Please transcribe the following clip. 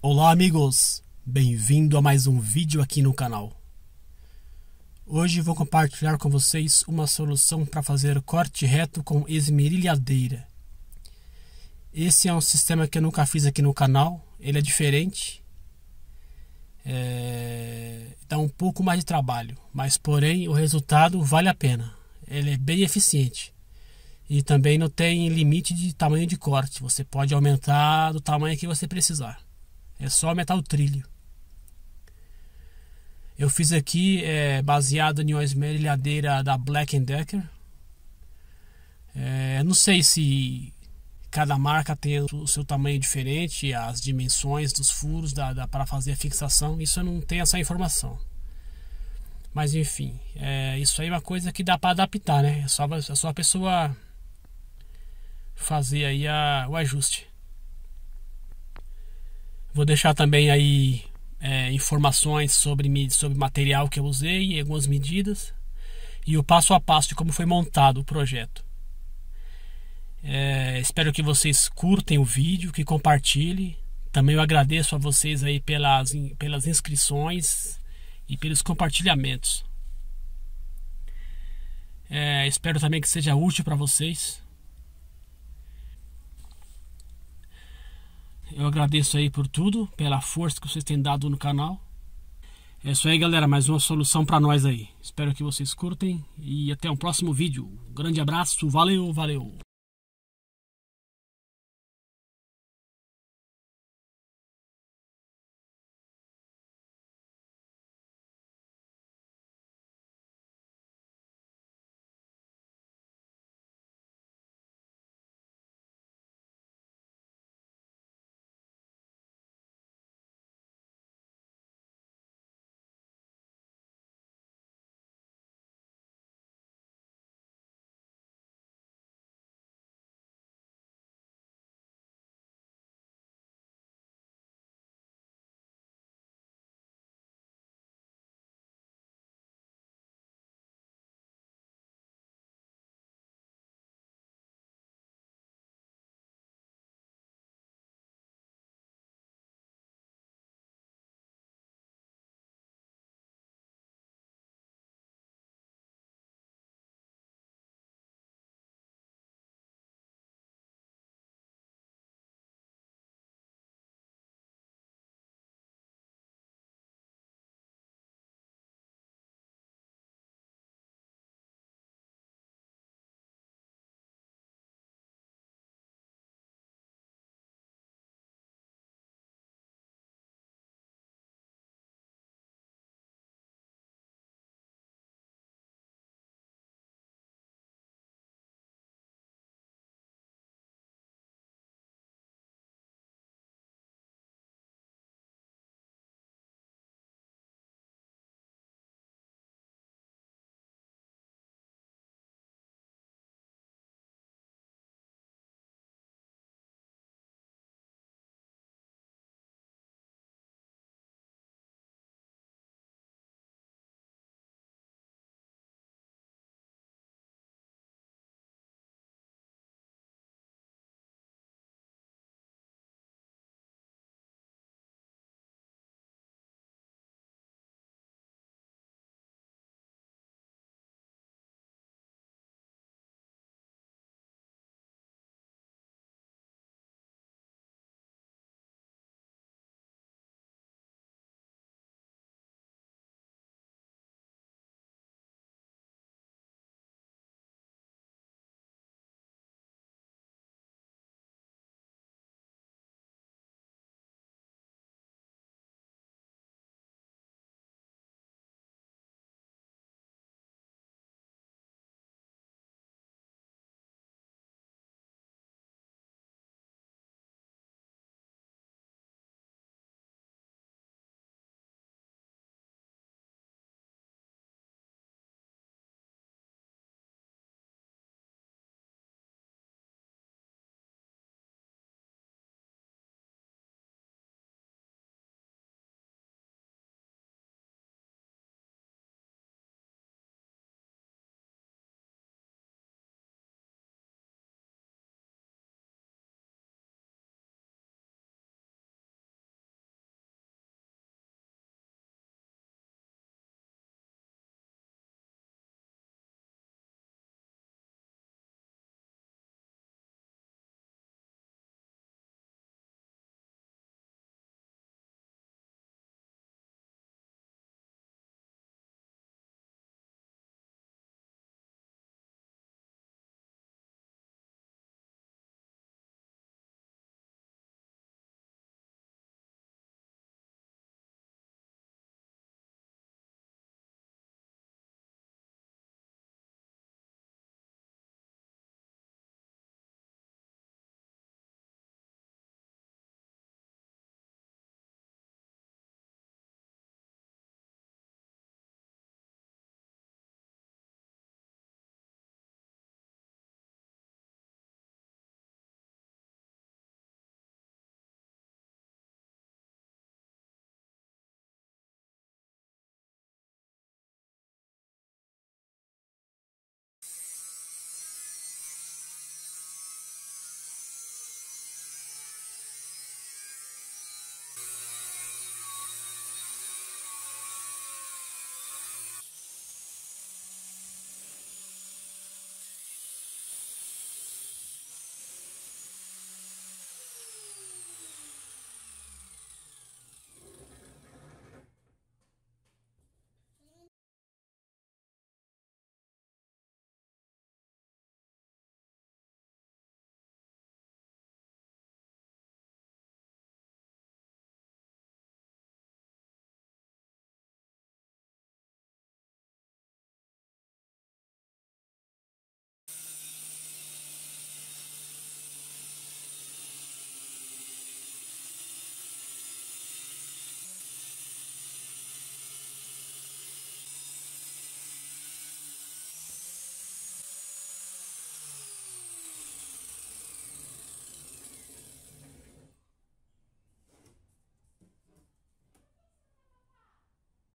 Olá amigos, bem-vindo a mais um vídeo aqui no canal. Hoje vou compartilhar com vocês uma solução para fazer corte reto com esmerilhadeira. Esse é um sistema que eu nunca fiz aqui no canal, ele é diferente, é... dá um pouco mais de trabalho, mas porém o resultado vale a pena, ele é bem eficiente. E também não tem limite de tamanho de corte, você pode aumentar do tamanho que você precisar. É só aumentar o trilho. Eu fiz aqui é, baseado em uma esmerilhadeira da Black Decker. É, não sei se cada marca tem o seu tamanho diferente, as dimensões dos furos da, da para fazer a fixação. Isso eu não tenho essa informação. Mas enfim, é, isso aí é uma coisa que dá para adaptar, né? É só, é só a pessoa fazer aí a, o ajuste. Vou deixar também aí é, informações sobre, sobre material que eu usei e algumas medidas e o passo a passo de como foi montado o projeto. É, espero que vocês curtem o vídeo, que compartilhem. Também eu agradeço a vocês aí pelas, pelas inscrições e pelos compartilhamentos. É, espero também que seja útil para vocês. Eu agradeço aí por tudo, pela força que vocês têm dado no canal. É isso aí, galera. Mais uma solução para nós aí. Espero que vocês curtem e até o um próximo vídeo. Um grande abraço. Valeu, valeu.